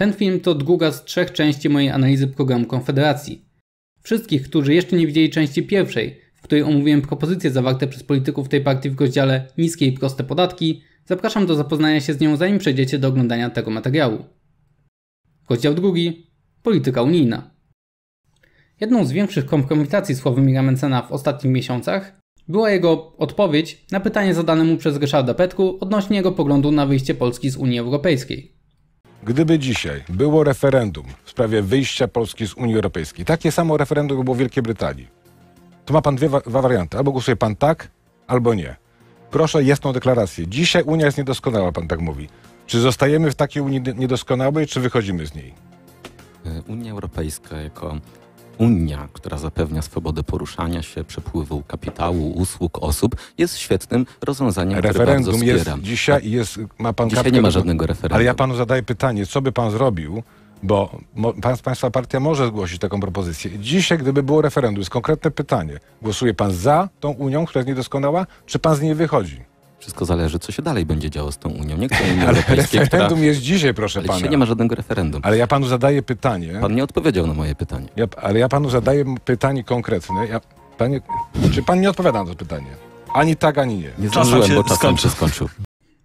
Ten film to druga z trzech części mojej analizy programu Konfederacji. Wszystkich, którzy jeszcze nie widzieli części pierwszej, w której omówiłem propozycje zawarte przez polityków tej partii w rozdziale Niskie i proste podatki, zapraszam do zapoznania się z nią zanim przejdziecie do oglądania tego materiału. Rozdział drugi. Polityka unijna. Jedną z większych kompromitacji Sławomira Mencena w ostatnich miesiącach była jego odpowiedź na pytanie zadane mu przez Ryszarda Petku odnośnie jego poglądu na wyjście Polski z Unii Europejskiej. Gdyby dzisiaj było referendum w sprawie wyjścia Polski z Unii Europejskiej, takie samo referendum było w Wielkiej Brytanii, to ma pan dwie, dwa warianty. Albo głosuje pan tak, albo nie. Proszę jasną deklarację. Dzisiaj Unia jest niedoskonała, pan tak mówi. Czy zostajemy w takiej Unii niedoskonałej, czy wychodzimy z niej? Unia Europejska jako Unia, która zapewnia swobodę poruszania się, przepływu kapitału, usług, osób, jest świetnym rozwiązaniem, Referendum które bardzo jest dzisiaj, tak. jest, ma pan Dzisiaj nie ma żadnego referendum. Ale ja panu zadaję pytanie, co by pan zrobił, bo pan, państwa partia może zgłosić taką propozycję. Dzisiaj, gdyby było referendum, jest konkretne pytanie. Głosuje pan za tą Unią, która jest niedoskonała, czy pan z niej wychodzi? Wszystko zależy, co się dalej będzie działo z tą Unią. Nie chcę Unii Ale referendum która... jest dzisiaj, proszę ale pana. Dzisiaj nie ma żadnego referendum. Ale ja panu zadaję pytanie. Pan nie odpowiedział na moje pytanie. Ja, ale ja panu zadaję pytanie konkretne. Ja, panie, czy pan nie odpowiada na to pytanie? Ani tak, ani nie. Nie zdążyłem, bo czasem skończy. się skończył.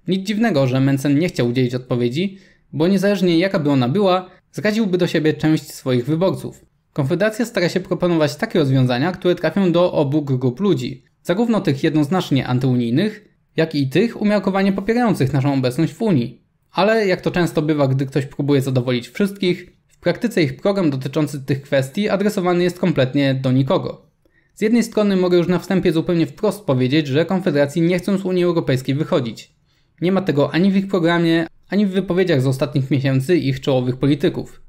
Nic dziwnego, że Mencen nie chciał udzielić odpowiedzi, bo niezależnie jaka by ona była, zgadziłby do siebie część swoich wyborców. Konfederacja stara się proponować takie rozwiązania, które trafią do obu grup ludzi, zarówno tych jednoznacznie antyunijnych, jak i tych umiarkowanie popierających naszą obecność w Unii. Ale jak to często bywa, gdy ktoś próbuje zadowolić wszystkich, w praktyce ich program dotyczący tych kwestii adresowany jest kompletnie do nikogo. Z jednej strony mogę już na wstępie zupełnie wprost powiedzieć, że Konfederacji nie chcą z Unii Europejskiej wychodzić. Nie ma tego ani w ich programie, ani w wypowiedziach z ostatnich miesięcy ich czołowych polityków.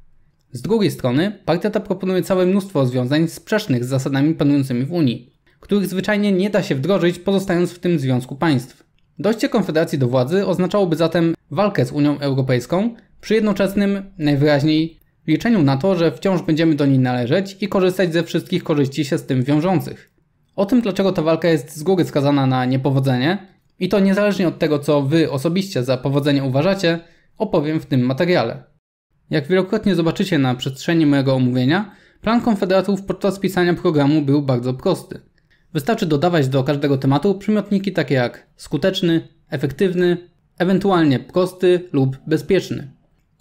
Z drugiej strony, partia ta proponuje całe mnóstwo rozwiązań sprzecznych z zasadami panującymi w Unii, których zwyczajnie nie da się wdrożyć, pozostając w tym związku państw. Dojście Konfederacji do władzy oznaczałoby zatem walkę z Unią Europejską, przy jednoczesnym, najwyraźniej, liczeniu na to, że wciąż będziemy do niej należeć i korzystać ze wszystkich korzyści się z tym wiążących. O tym, dlaczego ta walka jest z góry skazana na niepowodzenie, i to niezależnie od tego, co wy osobiście za powodzenie uważacie, opowiem w tym materiale. Jak wielokrotnie zobaczycie na przestrzeni mojego omówienia, plan konfederatów podczas pisania programu był bardzo prosty – Wystarczy dodawać do każdego tematu przymiotniki takie jak skuteczny, efektywny, ewentualnie prosty lub bezpieczny.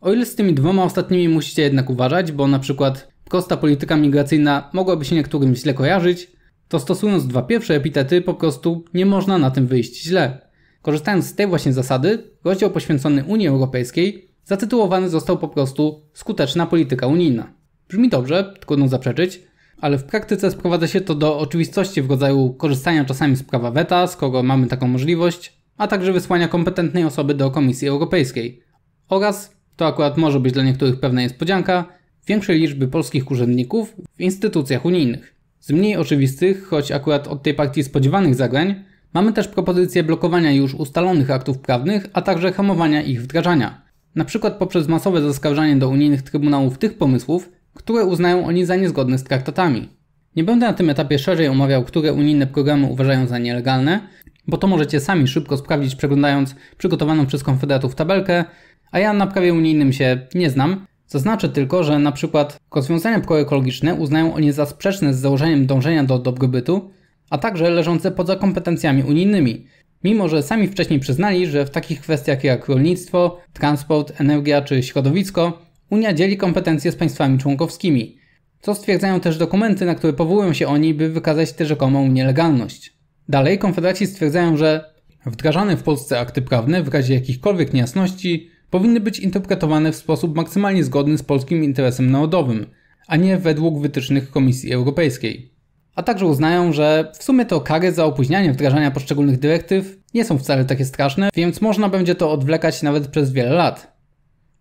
O ile z tymi dwoma ostatnimi musicie jednak uważać, bo na przykład prosta polityka migracyjna mogłaby się niektórym źle kojarzyć, to stosując dwa pierwsze epitety po prostu nie można na tym wyjść źle. Korzystając z tej właśnie zasady, rozdział poświęcony Unii Europejskiej zatytułowany został po prostu Skuteczna polityka unijna. Brzmi dobrze, trudno zaprzeczyć, ale w praktyce sprowadza się to do oczywistości w rodzaju korzystania czasami z prawa weta, skoro mamy taką możliwość, a także wysłania kompetentnej osoby do Komisji Europejskiej. Oraz, to akurat może być dla niektórych pewna niespodzianka, większej liczby polskich urzędników w instytucjach unijnych. Z mniej oczywistych, choć akurat od tej partii spodziewanych zagrań, mamy też propozycję blokowania już ustalonych aktów prawnych, a także hamowania ich wdrażania. Na przykład poprzez masowe zaskarżanie do unijnych trybunałów tych pomysłów, które uznają oni za niezgodne z traktatami. Nie będę na tym etapie szerzej omawiał, które unijne programy uważają za nielegalne, bo to możecie sami szybko sprawdzić przeglądając przygotowaną przez konfederatów tabelkę, a ja na prawie unijnym się nie znam. Zaznaczę tylko, że na przykład rozwiązania proekologiczne uznają oni za sprzeczne z założeniem dążenia do dobrobytu, a także leżące poza kompetencjami unijnymi, mimo że sami wcześniej przyznali, że w takich kwestiach jak rolnictwo, transport, energia czy środowisko Unia dzieli kompetencje z państwami członkowskimi, co stwierdzają też dokumenty, na które powołują się oni, by wykazać tę rzekomą nielegalność. Dalej konfederaci stwierdzają, że wdrażane w Polsce akty prawne w razie jakichkolwiek niejasności powinny być interpretowane w sposób maksymalnie zgodny z polskim interesem narodowym, a nie według wytycznych Komisji Europejskiej. A także uznają, że w sumie to kary za opóźnianie wdrażania poszczególnych dyrektyw nie są wcale takie straszne, więc można będzie to odwlekać nawet przez wiele lat.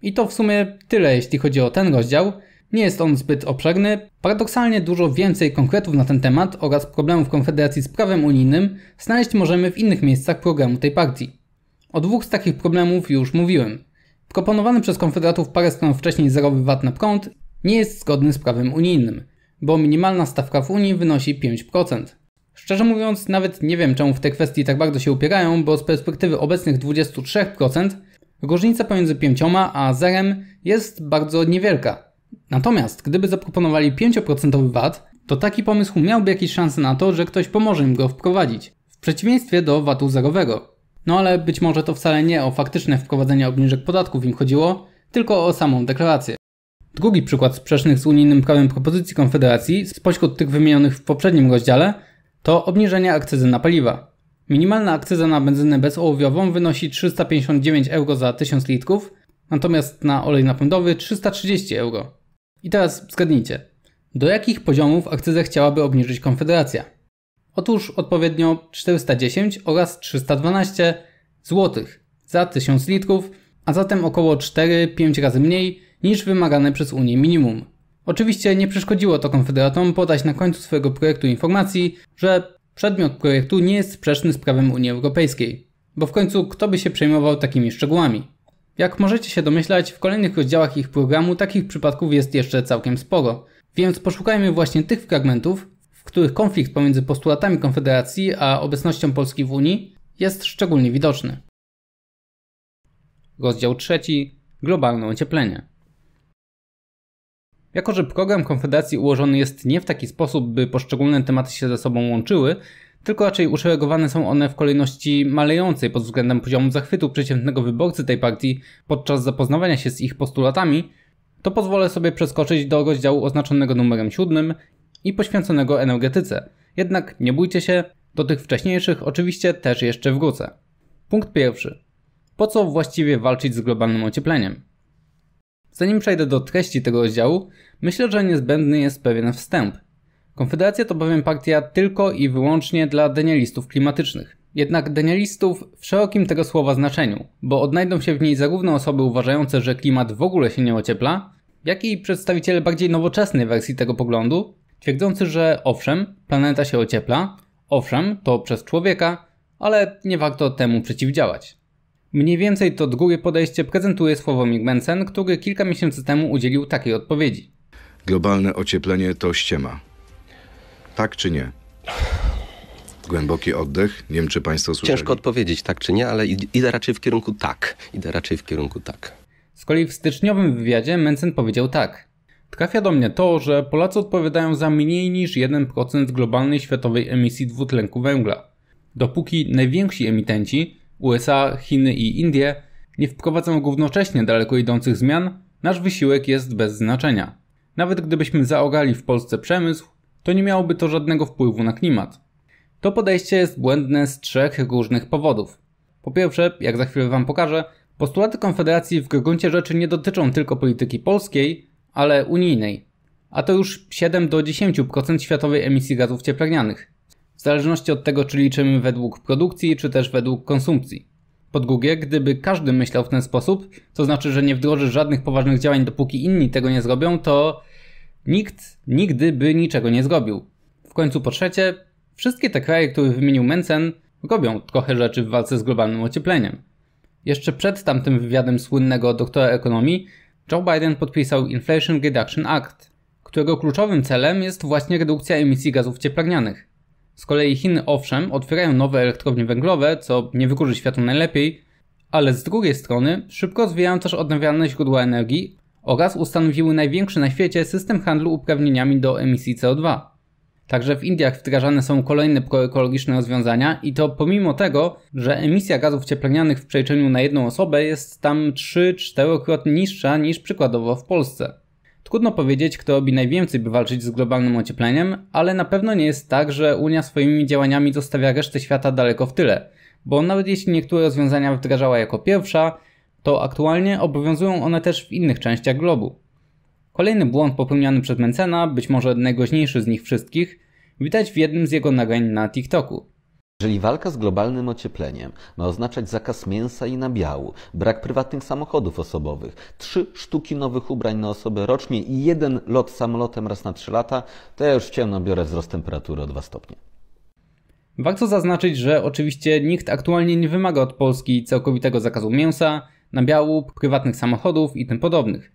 I to w sumie tyle, jeśli chodzi o ten rozdział. Nie jest on zbyt obszerny. Paradoksalnie dużo więcej konkretów na ten temat oraz problemów Konfederacji z prawem unijnym znaleźć możemy w innych miejscach programu tej partii. O dwóch z takich problemów już mówiłem. Proponowany przez Konfederatów parę stron wcześniej zerowy VAT na prąd nie jest zgodny z prawem unijnym, bo minimalna stawka w Unii wynosi 5%. Szczerze mówiąc, nawet nie wiem czemu w tej kwestii tak bardzo się upierają, bo z perspektywy obecnych 23% Różnica pomiędzy 5 a 0 jest bardzo niewielka. Natomiast gdyby zaproponowali 5% VAT, to taki pomysł miałby jakieś szanse na to, że ktoś pomoże im go wprowadzić, w przeciwieństwie do VAT-u zerowego. No ale być może to wcale nie o faktyczne wprowadzenie obniżek podatków im chodziło, tylko o samą deklarację. Drugi przykład sprzecznych z unijnym prawem propozycji Konfederacji spośród tych wymienionych w poprzednim rozdziale to obniżenie akcyzy na paliwa. Minimalna akcyza na benzynę bezołowiową wynosi 359 euro za 1000 litrów, natomiast na olej napędowy 330 euro. I teraz zgadnijcie, do jakich poziomów akcyzę chciałaby obniżyć Konfederacja? Otóż odpowiednio 410 oraz 312 zł za 1000 litrów, a zatem około 4-5 razy mniej niż wymagane przez Unię minimum. Oczywiście nie przeszkodziło to Konfederatom podać na końcu swojego projektu informacji, że Przedmiot projektu nie jest sprzeczny z prawem Unii Europejskiej, bo w końcu kto by się przejmował takimi szczegółami? Jak możecie się domyślać, w kolejnych rozdziałach ich programu takich przypadków jest jeszcze całkiem sporo, więc poszukajmy właśnie tych fragmentów, w których konflikt pomiędzy postulatami Konfederacji a obecnością Polski w Unii jest szczególnie widoczny. Rozdział trzeci: Globalne ocieplenie. Jako, że program Konfederacji ułożony jest nie w taki sposób, by poszczególne tematy się ze sobą łączyły, tylko raczej uszeregowane są one w kolejności malejącej pod względem poziomu zachwytu przeciętnego wyborcy tej partii podczas zapoznawania się z ich postulatami, to pozwolę sobie przeskoczyć do rozdziału oznaczonego numerem 7 i poświęconego energetyce. Jednak nie bójcie się, do tych wcześniejszych oczywiście też jeszcze wrócę. Punkt pierwszy. Po co właściwie walczyć z globalnym ociepleniem? Zanim przejdę do treści tego rozdziału, Myślę, że niezbędny jest pewien wstęp. Konfederacja to bowiem partia tylko i wyłącznie dla denialistów klimatycznych. Jednak denialistów w szerokim tego słowa znaczeniu, bo odnajdą się w niej zarówno osoby uważające, że klimat w ogóle się nie ociepla, jak i przedstawiciele bardziej nowoczesnej wersji tego poglądu, twierdzący, że owszem, planeta się ociepla, owszem, to przez człowieka, ale nie warto temu przeciwdziałać. Mniej więcej to drugie podejście prezentuje słowo Migmensen, który kilka miesięcy temu udzielił takiej odpowiedzi globalne ocieplenie to ściema. Tak czy nie? Głęboki oddech. Nie wiem, czy Państwo słyszeli. Ciężko odpowiedzieć tak czy nie, ale idę raczej w kierunku tak. Idę raczej w kierunku tak. Z kolei w styczniowym wywiadzie Mencen powiedział tak. Trafia do mnie to, że Polacy odpowiadają za mniej niż 1% globalnej światowej emisji dwutlenku węgla. Dopóki najwięksi emitenci, USA, Chiny i Indie, nie wprowadzą równocześnie daleko idących zmian, nasz wysiłek jest bez znaczenia. Nawet gdybyśmy zaogali w Polsce przemysł, to nie miałoby to żadnego wpływu na klimat. To podejście jest błędne z trzech różnych powodów. Po pierwsze, jak za chwilę Wam pokażę, postulaty Konfederacji w gruncie rzeczy nie dotyczą tylko polityki polskiej, ale unijnej, a to już 7 do 10% światowej emisji gazów cieplarnianych, w zależności od tego, czy liczymy według produkcji, czy też według konsumpcji. Pod drugie, gdyby każdy myślał w ten sposób, to znaczy, że nie wdroży żadnych poważnych działań, dopóki inni tego nie zrobią, to nikt nigdy by niczego nie zrobił. W końcu po trzecie, wszystkie te kraje, które wymienił Mencen, robią trochę rzeczy w walce z globalnym ociepleniem. Jeszcze przed tamtym wywiadem słynnego doktora ekonomii, Joe Biden podpisał Inflation Reduction Act, którego kluczowym celem jest właśnie redukcja emisji gazów cieplarnianych. Z kolei Chiny owszem otwierają nowe elektrownie węglowe, co nie wykurzy światu najlepiej, ale z drugiej strony szybko rozwijają też odnawialne źródła energii oraz ustanowiły największy na świecie system handlu uprawnieniami do emisji CO2. Także w Indiach wdrażane są kolejne proekologiczne rozwiązania i to pomimo tego, że emisja gazów cieplarnianych w przeliczeniu na jedną osobę jest tam 3-4 krotnie niższa niż przykładowo w Polsce. Trudno powiedzieć, kto robi najwięcej, by walczyć z globalnym ociepleniem, ale na pewno nie jest tak, że Unia swoimi działaniami zostawia resztę świata daleko w tyle, bo nawet jeśli niektóre rozwiązania wdrażała jako pierwsza, to aktualnie obowiązują one też w innych częściach globu. Kolejny błąd popełniany przez Mencena, być może najgłośniejszy z nich wszystkich, widać w jednym z jego nagrań na TikToku. Jeżeli walka z globalnym ociepleniem ma oznaczać zakaz mięsa i nabiału, brak prywatnych samochodów osobowych, trzy sztuki nowych ubrań na osobę rocznie i jeden lot samolotem raz na trzy lata, to ja już ciemno biorę wzrost temperatury o 2 stopnie. Warto zaznaczyć, że oczywiście nikt aktualnie nie wymaga od Polski całkowitego zakazu mięsa, nabiału, prywatnych samochodów i tym podobnych.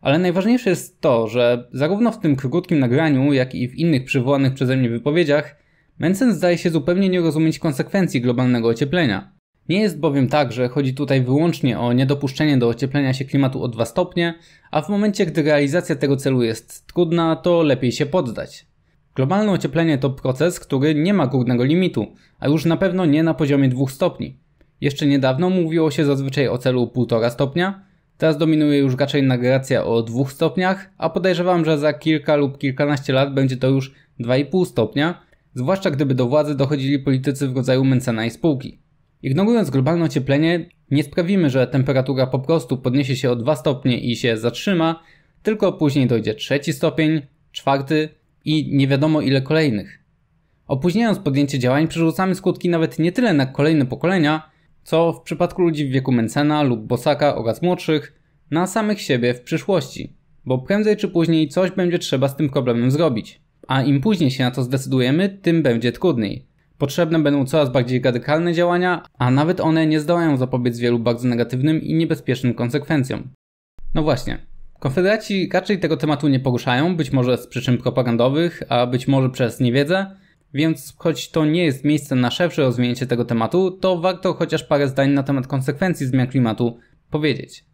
Ale najważniejsze jest to, że zarówno w tym krótkim nagraniu, jak i w innych przywołanych przeze mnie wypowiedziach Mensen zdaje się zupełnie nie rozumieć konsekwencji globalnego ocieplenia. Nie jest bowiem tak, że chodzi tutaj wyłącznie o niedopuszczenie do ocieplenia się klimatu o 2 stopnie, a w momencie gdy realizacja tego celu jest trudna, to lepiej się poddać. Globalne ocieplenie to proces, który nie ma górnego limitu, a już na pewno nie na poziomie 2 stopni. Jeszcze niedawno mówiło się zazwyczaj o celu 1,5 stopnia, teraz dominuje już raczej narracja o 2 stopniach, a podejrzewam, że za kilka lub kilkanaście lat będzie to już 2,5 stopnia, zwłaszcza gdyby do władzy dochodzili politycy w rodzaju Mencena i spółki. Ignorując globalne ocieplenie, nie sprawimy, że temperatura po prostu podniesie się o 2 stopnie i się zatrzyma, tylko później dojdzie trzeci stopień, czwarty i nie wiadomo ile kolejnych. Opóźniając podjęcie działań, przerzucamy skutki nawet nie tyle na kolejne pokolenia, co w przypadku ludzi w wieku Mencena lub Bosaka oraz młodszych, na samych siebie w przyszłości, bo prędzej czy później coś będzie trzeba z tym problemem zrobić a im później się na to zdecydujemy, tym będzie trudniej. Potrzebne będą coraz bardziej radykalne działania, a nawet one nie zdołają zapobiec wielu bardzo negatywnym i niebezpiecznym konsekwencjom. No właśnie. Konfederaci raczej tego tematu nie poruszają, być może z przyczyn propagandowych, a być może przez niewiedzę, więc choć to nie jest miejsce na szersze rozwinięcie tego tematu, to warto chociaż parę zdań na temat konsekwencji zmian klimatu powiedzieć.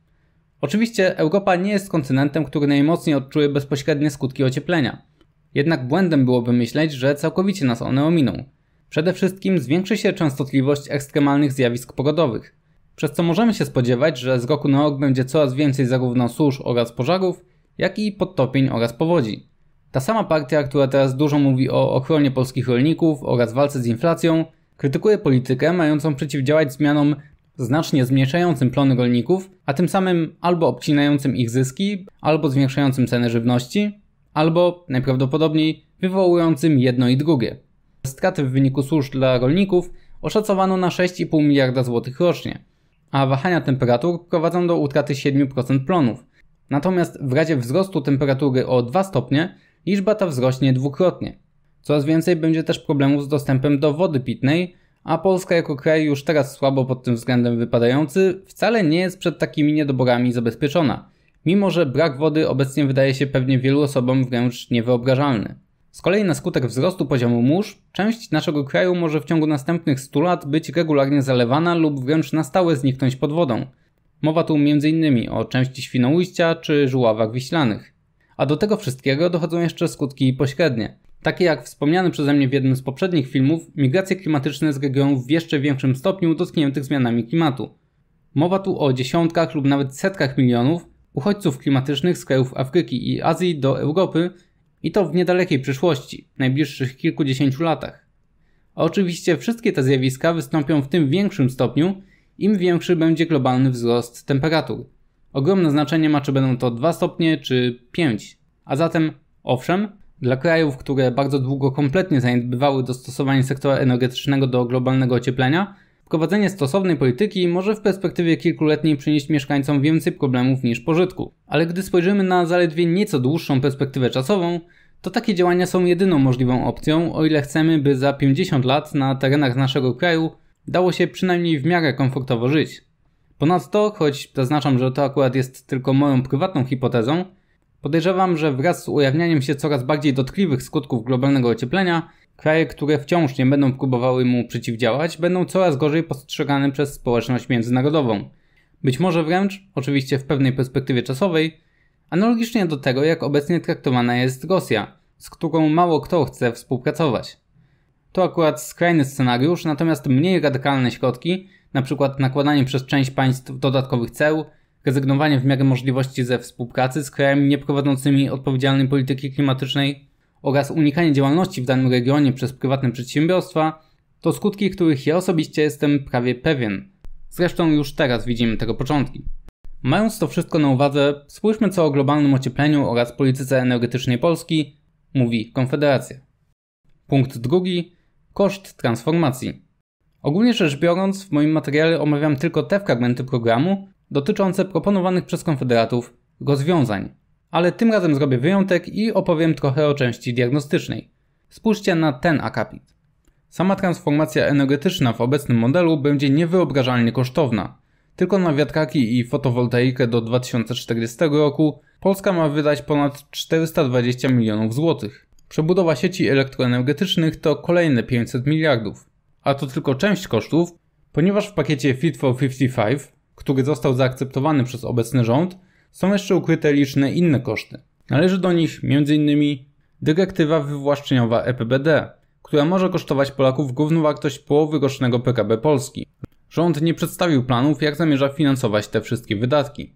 Oczywiście Europa nie jest kontynentem, który najmocniej odczuje bezpośrednie skutki ocieplenia. Jednak błędem byłoby myśleć, że całkowicie nas one ominą. Przede wszystkim zwiększy się częstotliwość ekstremalnych zjawisk pogodowych, przez co możemy się spodziewać, że z roku na rok będzie coraz więcej zarówno susz oraz pożarów, jak i podtopień oraz powodzi. Ta sama partia, która teraz dużo mówi o ochronie polskich rolników oraz walce z inflacją, krytykuje politykę mającą przeciwdziałać zmianom znacznie zmniejszającym plony rolników, a tym samym albo obcinającym ich zyski, albo zwiększającym ceny żywności, albo najprawdopodobniej wywołującym jedno i drugie. Straty w wyniku służb dla rolników oszacowano na 6,5 miliarda złotych rocznie, a wahania temperatur prowadzą do utraty 7% plonów. Natomiast w razie wzrostu temperatury o 2 stopnie liczba ta wzrośnie dwukrotnie. Coraz więcej będzie też problemów z dostępem do wody pitnej, a Polska jako kraj już teraz słabo pod tym względem wypadający wcale nie jest przed takimi niedoborami zabezpieczona mimo że brak wody obecnie wydaje się pewnie wielu osobom wręcz niewyobrażalny. Z kolei na skutek wzrostu poziomu mórz, część naszego kraju może w ciągu następnych 100 lat być regularnie zalewana lub wręcz na stałe zniknąć pod wodą. Mowa tu m.in. o części Świnoujścia czy Żuławach Wiślanych. A do tego wszystkiego dochodzą jeszcze skutki pośrednie. Takie jak wspomniany przeze mnie w jednym z poprzednich filmów, migracje klimatyczne z regionów w jeszcze większym stopniu dotkniętych zmianami klimatu. Mowa tu o dziesiątkach lub nawet setkach milionów, uchodźców klimatycznych z krajów Afryki i Azji do Europy i to w niedalekiej przyszłości, najbliższych kilkudziesięciu latach. A oczywiście wszystkie te zjawiska wystąpią w tym większym stopniu, im większy będzie globalny wzrost temperatur. Ogromne znaczenie ma, czy będą to 2 stopnie, czy 5. A zatem, owszem, dla krajów, które bardzo długo kompletnie zaniedbywały dostosowanie sektora energetycznego do globalnego ocieplenia, Wprowadzenie stosownej polityki może w perspektywie kilkuletniej przynieść mieszkańcom więcej problemów niż pożytku. Ale gdy spojrzymy na zaledwie nieco dłuższą perspektywę czasową, to takie działania są jedyną możliwą opcją, o ile chcemy, by za 50 lat na terenach naszego kraju dało się przynajmniej w miarę komfortowo żyć. Ponadto, choć zaznaczam, że to akurat jest tylko moją prywatną hipotezą, podejrzewam, że wraz z ujawnianiem się coraz bardziej dotkliwych skutków globalnego ocieplenia, Kraje, które wciąż nie będą próbowały mu przeciwdziałać, będą coraz gorzej postrzegane przez społeczność międzynarodową. Być może wręcz, oczywiście w pewnej perspektywie czasowej, analogicznie do tego, jak obecnie traktowana jest Rosja, z którą mało kto chce współpracować. To akurat skrajny scenariusz, natomiast mniej radykalne środki, np. nakładanie przez część państw dodatkowych ceł, rezygnowanie w miarę możliwości ze współpracy z krajami nieprowadzącymi odpowiedzialnej polityki klimatycznej, oraz unikanie działalności w danym regionie przez prywatne przedsiębiorstwa to skutki, których ja osobiście jestem prawie pewien. Zresztą już teraz widzimy tego początki. Mając to wszystko na uwadze, spójrzmy co o globalnym ociepleniu oraz polityce energetycznej Polski mówi Konfederacja. Punkt drugi koszt transformacji. Ogólnie rzecz biorąc, w moim materiale omawiam tylko te fragmenty programu dotyczące proponowanych przez Konfederatów rozwiązań ale tym razem zrobię wyjątek i opowiem trochę o części diagnostycznej. Spójrzcie na ten akapit. Sama transformacja energetyczna w obecnym modelu będzie niewyobrażalnie kosztowna. Tylko na wiatraki i fotowoltaikę do 2040 roku Polska ma wydać ponad 420 milionów złotych. Przebudowa sieci elektroenergetycznych to kolejne 500 miliardów. A to tylko część kosztów, ponieważ w pakiecie Fit for 55, który został zaakceptowany przez obecny rząd, są jeszcze ukryte liczne inne koszty. Należy do nich m.in. dyrektywa wywłaszczeniowa EPBD, która może kosztować Polaków wartość połowy rocznego PKB Polski. Rząd nie przedstawił planów, jak zamierza finansować te wszystkie wydatki.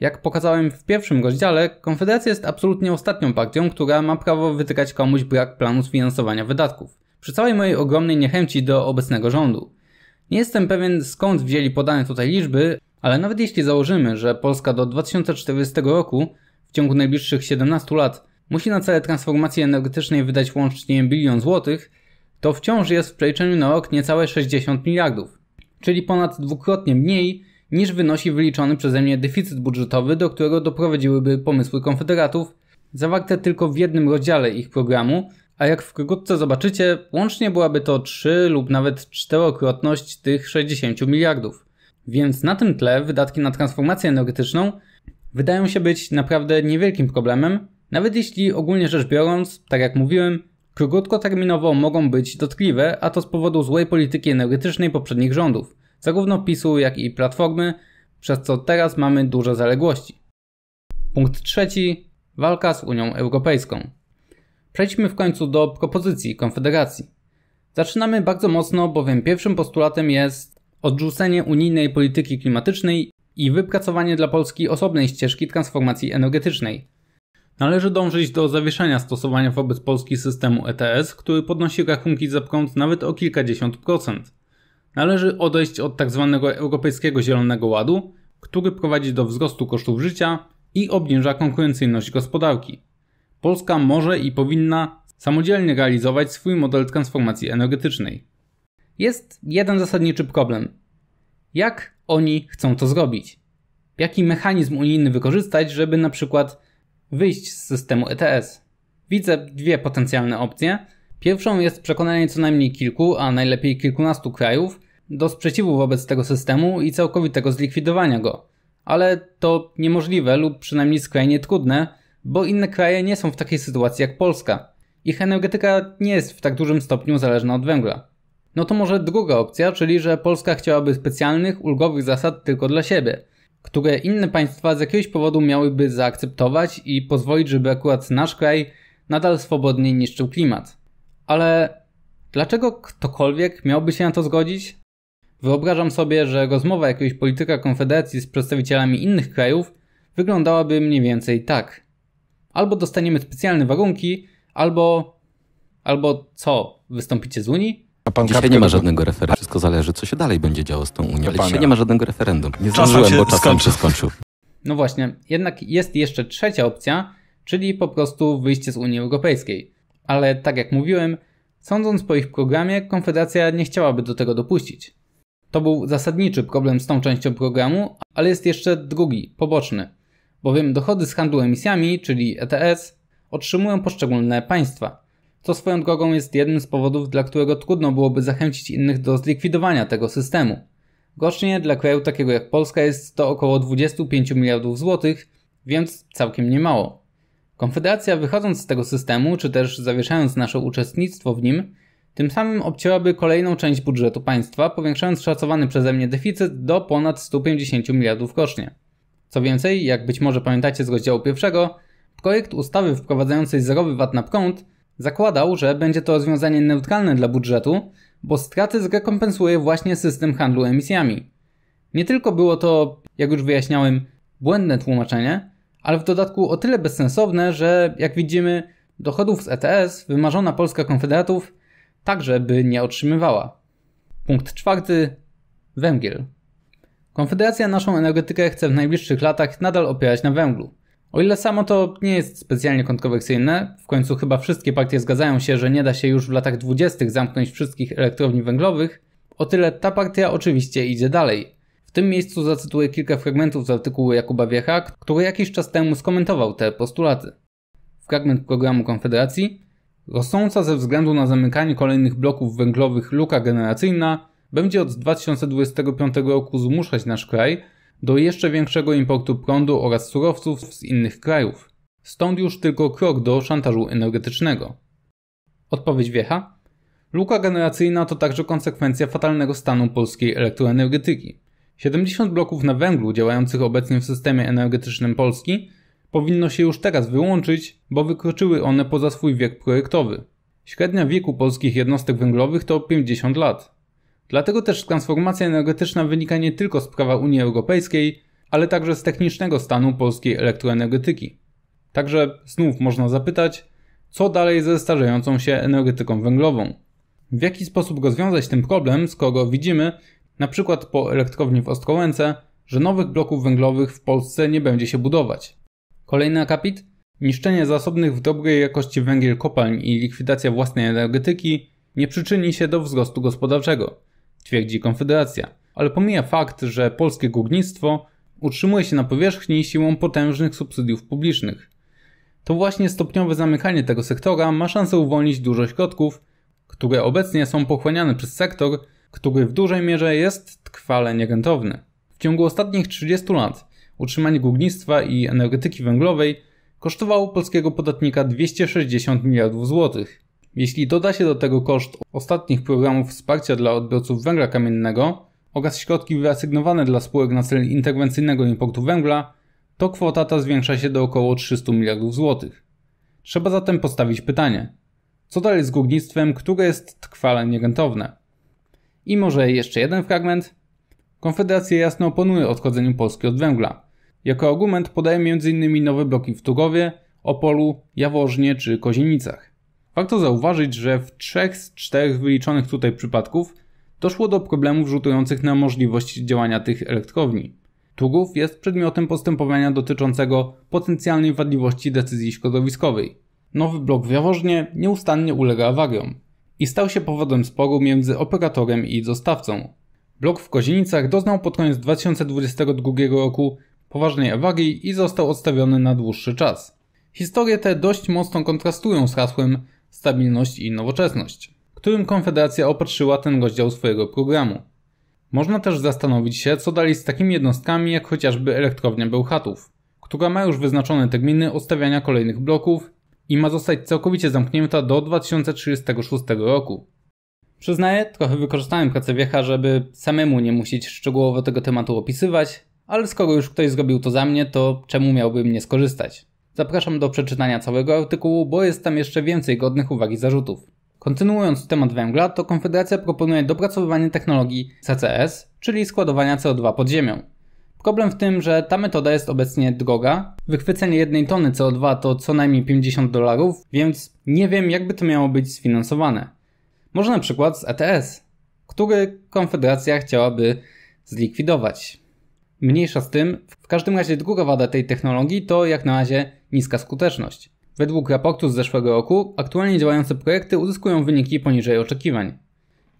Jak pokazałem w pierwszym rozdziale, Konfederacja jest absolutnie ostatnią partią, która ma prawo wytykać komuś brak planu sfinansowania wydatków. Przy całej mojej ogromnej niechęci do obecnego rządu. Nie jestem pewien skąd wzięli podane tutaj liczby, ale nawet jeśli założymy, że Polska do 2040 roku, w ciągu najbliższych 17 lat, musi na cele transformacji energetycznej wydać łącznie bilion złotych, to wciąż jest w przeliczeniu na rok niecałe 60 miliardów, czyli ponad dwukrotnie mniej niż wynosi wyliczony przeze mnie deficyt budżetowy, do którego doprowadziłyby pomysły konfederatów, zawarte tylko w jednym rozdziale ich programu, a jak wkrótce zobaczycie, łącznie byłaby to 3 lub nawet 4-krotność tych 60 miliardów. Więc na tym tle wydatki na transformację energetyczną wydają się być naprawdę niewielkim problemem, nawet jeśli ogólnie rzecz biorąc, tak jak mówiłem, krótkoterminowo mogą być dotkliwe, a to z powodu złej polityki energetycznej poprzednich rządów, zarówno PiSu, jak i Platformy, przez co teraz mamy duże zaległości. Punkt trzeci. Walka z Unią Europejską. Przejdźmy w końcu do propozycji Konfederacji. Zaczynamy bardzo mocno, bowiem pierwszym postulatem jest odrzucenie unijnej polityki klimatycznej i wypracowanie dla Polski osobnej ścieżki transformacji energetycznej. Należy dążyć do zawieszenia stosowania wobec Polski systemu ETS, który podnosi rachunki za prąd nawet o kilkadziesiąt procent. Należy odejść od tzw. Tak Europejskiego Zielonego Ładu, który prowadzi do wzrostu kosztów życia i obniża konkurencyjność gospodarki. Polska może i powinna samodzielnie realizować swój model transformacji energetycznej. Jest jeden zasadniczy problem. Jak oni chcą to zrobić? Jaki mechanizm unijny wykorzystać, żeby na przykład wyjść z systemu ETS? Widzę dwie potencjalne opcje. Pierwszą jest przekonanie co najmniej kilku, a najlepiej kilkunastu krajów do sprzeciwu wobec tego systemu i całkowitego zlikwidowania go. Ale to niemożliwe lub przynajmniej skrajnie trudne, bo inne kraje nie są w takiej sytuacji jak Polska. Ich energetyka nie jest w tak dużym stopniu zależna od węgla. No to może druga opcja, czyli że Polska chciałaby specjalnych, ulgowych zasad tylko dla siebie, które inne państwa z jakiegoś powodu miałyby zaakceptować i pozwolić, żeby akurat nasz kraj nadal swobodnie niszczył klimat. Ale dlaczego ktokolwiek miałby się na to zgodzić? Wyobrażam sobie, że rozmowa jakiegoś polityka Konfederacji z przedstawicielami innych krajów wyglądałaby mniej więcej tak. Albo dostaniemy specjalne warunki, albo. albo co? Wystąpicie z Unii? A pan Dzisiaj nie ma żadnego referendum. Wszystko zależy, co się dalej będzie działo z tą Unią. Ale dzisiaj nie ma żadnego referendum. Nie zdążyłem, bo czasem się skończył. No właśnie, jednak jest jeszcze trzecia opcja, czyli po prostu wyjście z Unii Europejskiej. Ale tak jak mówiłem, sądząc po ich programie, Konfederacja nie chciałaby do tego dopuścić. To był zasadniczy problem z tą częścią programu, ale jest jeszcze drugi, poboczny, bowiem dochody z handlu emisjami, czyli ETS, otrzymują poszczególne państwa co swoją drogą jest jednym z powodów, dla którego trudno byłoby zachęcić innych do zlikwidowania tego systemu. Rocznie dla kraju takiego jak Polska jest to około 25 miliardów złotych, więc całkiem niemało. Konfederacja wychodząc z tego systemu, czy też zawieszając nasze uczestnictwo w nim, tym samym obcięłaby kolejną część budżetu państwa, powiększając szacowany przeze mnie deficyt do ponad 150 miliardów rocznie. Co więcej, jak być może pamiętacie z rozdziału pierwszego, projekt ustawy wprowadzającej zerowy VAT na prąd Zakładał, że będzie to rozwiązanie neutralne dla budżetu, bo straty zrekompensuje właśnie system handlu emisjami. Nie tylko było to, jak już wyjaśniałem, błędne tłumaczenie, ale w dodatku o tyle bezsensowne, że jak widzimy, dochodów z ETS wymarzona Polska Konfederatów także by nie otrzymywała. Punkt czwarty. Węgiel. Konfederacja naszą energetykę chce w najbliższych latach nadal opierać na węglu. O ile samo to nie jest specjalnie kontrowersyjne, w końcu chyba wszystkie partie zgadzają się, że nie da się już w latach dwudziestych zamknąć wszystkich elektrowni węglowych, o tyle ta partia oczywiście idzie dalej. W tym miejscu zacytuję kilka fragmentów z artykułu Jakuba Wiecha, który jakiś czas temu skomentował te postulaty. Fragment programu Konfederacji. Rosnąca ze względu na zamykanie kolejnych bloków węglowych luka generacyjna będzie od 2025 roku zmuszać nasz kraj do jeszcze większego importu prądu oraz surowców z innych krajów. Stąd już tylko krok do szantażu energetycznego. Odpowiedź wiecha? Luka generacyjna to także konsekwencja fatalnego stanu polskiej elektroenergetyki. 70 bloków na węglu działających obecnie w systemie energetycznym Polski powinno się już teraz wyłączyć, bo wykroczyły one poza swój wiek projektowy. Średnia wieku polskich jednostek węglowych to 50 lat. Dlatego też transformacja energetyczna wynika nie tylko z prawa Unii Europejskiej, ale także z technicznego stanu polskiej elektroenergetyki. Także znów można zapytać, co dalej ze starzejącą się energetyką węglową? W jaki sposób rozwiązać ten problem, skoro widzimy, na przykład po elektrowni w Ostrołęce, że nowych bloków węglowych w Polsce nie będzie się budować? Kolejny akapit? Niszczenie zasobnych w dobrej jakości węgiel kopalń i likwidacja własnej energetyki nie przyczyni się do wzrostu gospodarczego twierdzi Konfederacja, ale pomija fakt, że polskie górnictwo utrzymuje się na powierzchni siłą potężnych subsydiów publicznych. To właśnie stopniowe zamykanie tego sektora ma szansę uwolnić dużo środków, które obecnie są pochłaniane przez sektor, który w dużej mierze jest trwale nierentowny. W ciągu ostatnich 30 lat utrzymanie górnictwa i energetyki węglowej kosztowało polskiego podatnika 260 miliardów złotych. Jeśli doda się do tego koszt ostatnich programów wsparcia dla odbiorców węgla kamiennego oraz środki wyasygnowane dla spółek na cel interwencyjnego importu węgla, to kwota ta zwiększa się do około 300 miliardów złotych. Trzeba zatem postawić pytanie, co dalej z górnictwem, które jest trwale nierentowne? I może jeszcze jeden fragment? Konfederacja jasno oponuje odchodzeniu Polski od węgla. Jako argument podaje m.in. nowe bloki w Tugowie, Opolu, Jaworznie czy Kozienicach. Warto zauważyć, że w trzech z czterech wyliczonych tutaj przypadków doszło do problemów rzutujących na możliwość działania tych elektrowni. Tugów jest przedmiotem postępowania dotyczącego potencjalnej wadliwości decyzji środowiskowej. Nowy blok w Jaworznie nieustannie ulega awariom i stał się powodem sporu między operatorem i dostawcą. Blok w Kozienicach doznał pod koniec 2022 roku poważnej awarii i został odstawiony na dłuższy czas. Historie te dość mocno kontrastują z hasłem stabilność i nowoczesność, którym Konfederacja opatrzyła ten rozdział swojego programu. Można też zastanowić się, co dalej z takimi jednostkami jak chociażby elektrownia Bełchatów, która ma już wyznaczone terminy odstawiania kolejnych bloków i ma zostać całkowicie zamknięta do 2036 roku. Przyznaję, trochę wykorzystałem pracę wiecha, żeby samemu nie musieć szczegółowo tego tematu opisywać, ale skoro już ktoś zrobił to za mnie, to czemu miałbym nie skorzystać? Zapraszam do przeczytania całego artykułu, bo jest tam jeszcze więcej godnych uwagi zarzutów. Kontynuując temat węgla, to Konfederacja proponuje dopracowywanie technologii CCS, czyli składowania CO2 pod ziemią. Problem w tym, że ta metoda jest obecnie droga. Wychwycenie jednej tony CO2 to co najmniej 50 dolarów, więc nie wiem, jakby to miało być sfinansowane. Może na przykład z ETS, który Konfederacja chciałaby zlikwidować. Mniejsza z tym, w każdym razie druga wada tej technologii to jak na razie Niska skuteczność. Według raportu z zeszłego roku aktualnie działające projekty uzyskują wyniki poniżej oczekiwań.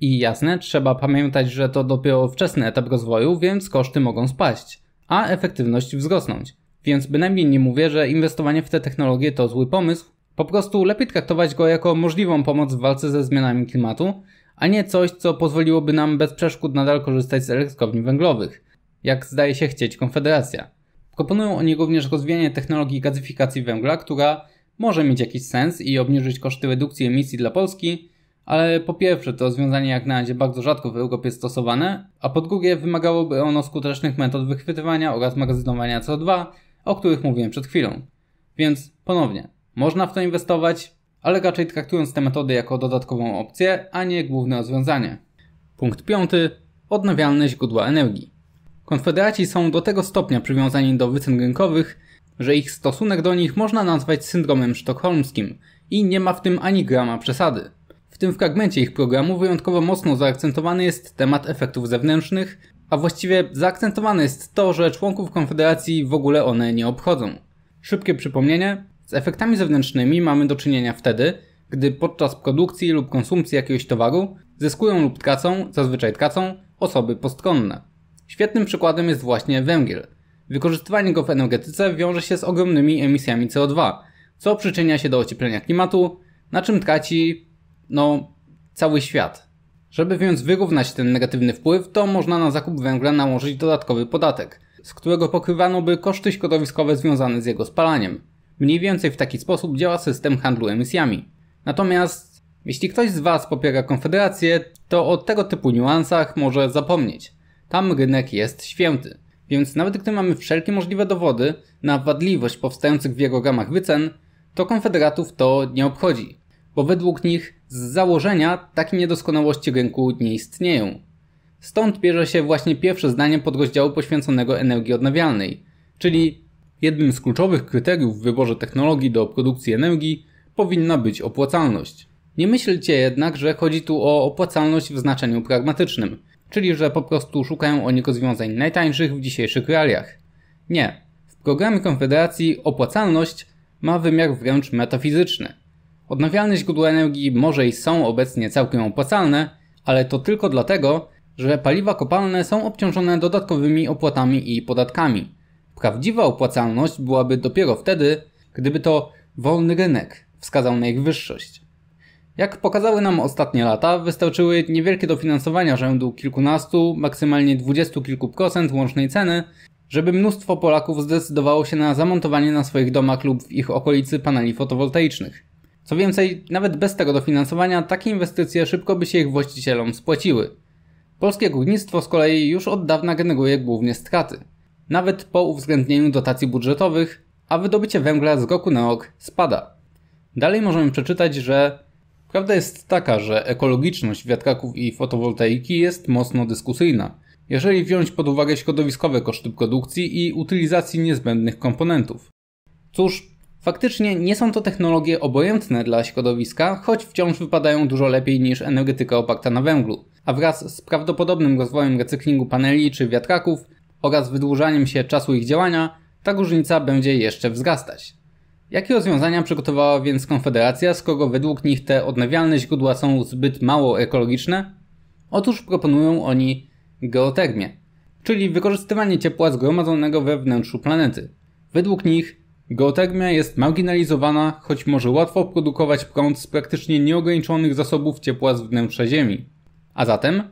I jasne, trzeba pamiętać, że to dopiero wczesny etap rozwoju, więc koszty mogą spaść, a efektywność wzrosnąć. Więc bynajmniej nie mówię, że inwestowanie w te technologie to zły pomysł, po prostu lepiej traktować go jako możliwą pomoc w walce ze zmianami klimatu, a nie coś, co pozwoliłoby nam bez przeszkód nadal korzystać z elektrowni węglowych, jak zdaje się chcieć Konfederacja. Proponują oni również rozwijanie technologii gazyfikacji węgla, która może mieć jakiś sens i obniżyć koszty redukcji emisji dla Polski, ale po pierwsze to rozwiązanie jak na razie bardzo rzadko w Europie stosowane, a po drugie wymagałoby ono skutecznych metod wychwytywania oraz magazynowania CO2, o których mówiłem przed chwilą. Więc ponownie, można w to inwestować, ale raczej traktując te metody jako dodatkową opcję, a nie główne rozwiązanie. Punkt piąty. Odnawialne źródła energii. Konfederaci są do tego stopnia przywiązani do wycen rynkowych, że ich stosunek do nich można nazwać syndromem sztokholmskim i nie ma w tym ani grama przesady. W tym fragmencie ich programu wyjątkowo mocno zaakcentowany jest temat efektów zewnętrznych, a właściwie zaakcentowane jest to, że członków Konfederacji w ogóle one nie obchodzą. Szybkie przypomnienie, z efektami zewnętrznymi mamy do czynienia wtedy, gdy podczas produkcji lub konsumpcji jakiegoś towaru zyskują lub tkacą, zazwyczaj tkacą) osoby postkonne. Świetnym przykładem jest właśnie węgiel. Wykorzystywanie go w energetyce wiąże się z ogromnymi emisjami CO2, co przyczynia się do ocieplenia klimatu, na czym tkaci no, cały świat. Żeby więc wyrównać ten negatywny wpływ, to można na zakup węgla nałożyć dodatkowy podatek, z którego pokrywano by koszty środowiskowe związane z jego spalaniem. Mniej więcej w taki sposób działa system handlu emisjami. Natomiast jeśli ktoś z Was popiera Konfederację, to o tego typu niuansach może zapomnieć. Tam rynek jest święty. Więc nawet gdy mamy wszelkie możliwe dowody na wadliwość powstających w jego ramach wycen, to konfederatów to nie obchodzi, bo według nich z założenia takie niedoskonałości rynku nie istnieją. Stąd bierze się właśnie pierwsze zdanie podrozdziału poświęconego energii odnawialnej, czyli jednym z kluczowych kryteriów w wyborze technologii do produkcji energii powinna być opłacalność. Nie myślcie jednak, że chodzi tu o opłacalność w znaczeniu pragmatycznym – czyli że po prostu szukają oni rozwiązań najtańszych w dzisiejszych realiach. Nie. W programie Konfederacji opłacalność ma wymiar wręcz metafizyczny. Odnawialne źródła energii może i są obecnie całkiem opłacalne, ale to tylko dlatego, że paliwa kopalne są obciążone dodatkowymi opłatami i podatkami. Prawdziwa opłacalność byłaby dopiero wtedy, gdyby to wolny rynek wskazał na ich wyższość. Jak pokazały nam ostatnie lata, wystarczyły niewielkie dofinansowania rzędu kilkunastu, maksymalnie dwudziestu kilku procent łącznej ceny, żeby mnóstwo Polaków zdecydowało się na zamontowanie na swoich domach lub w ich okolicy paneli fotowoltaicznych. Co więcej, nawet bez tego dofinansowania takie inwestycje szybko by się ich właścicielom spłaciły. Polskie górnictwo z kolei już od dawna generuje głównie straty, nawet po uwzględnieniu dotacji budżetowych, a wydobycie węgla z roku na rok spada. Dalej możemy przeczytać, że Prawda jest taka, że ekologiczność wiatraków i fotowoltaiki jest mocno dyskusyjna, jeżeli wziąć pod uwagę środowiskowe koszty produkcji i utylizacji niezbędnych komponentów. Cóż, faktycznie nie są to technologie obojętne dla środowiska, choć wciąż wypadają dużo lepiej niż energetyka oparta na węglu, a wraz z prawdopodobnym rozwojem recyklingu paneli czy wiatraków oraz wydłużaniem się czasu ich działania, ta różnica będzie jeszcze wzrastać. Jakie rozwiązania przygotowała więc Konfederacja, skoro według nich te odnawialne źródła są zbyt mało ekologiczne? Otóż proponują oni geotermię, czyli wykorzystywanie ciepła zgromadzonego we wnętrzu planety. Według nich geotermia jest marginalizowana, choć może łatwo produkować prąd z praktycznie nieograniczonych zasobów ciepła z wnętrza Ziemi. A zatem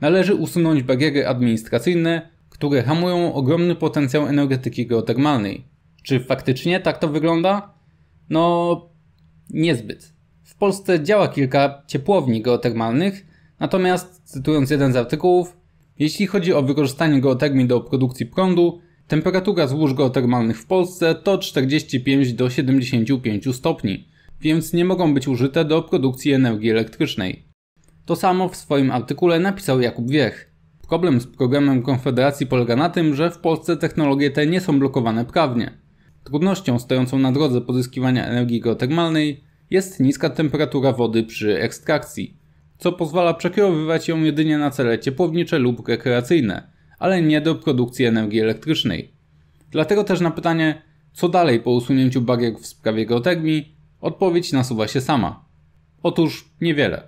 należy usunąć bariery administracyjne, które hamują ogromny potencjał energetyki geotermalnej. Czy faktycznie tak to wygląda? No, niezbyt. W Polsce działa kilka ciepłowni geotermalnych, natomiast, cytując jeden z artykułów, jeśli chodzi o wykorzystanie geotermii do produkcji prądu, temperatura złóż geotermalnych w Polsce to 45 do 75 stopni, więc nie mogą być użyte do produkcji energii elektrycznej. To samo w swoim artykule napisał Jakub Wiech. Problem z programem Konfederacji polega na tym, że w Polsce technologie te nie są blokowane prawnie. Trudnością stojącą na drodze pozyskiwania energii geotermalnej jest niska temperatura wody przy ekstrakcji, co pozwala przekierowywać ją jedynie na cele ciepłownicze lub rekreacyjne, ale nie do produkcji energii elektrycznej. Dlatego też na pytanie, co dalej po usunięciu barier w sprawie geotermii, odpowiedź nasuwa się sama. Otóż niewiele.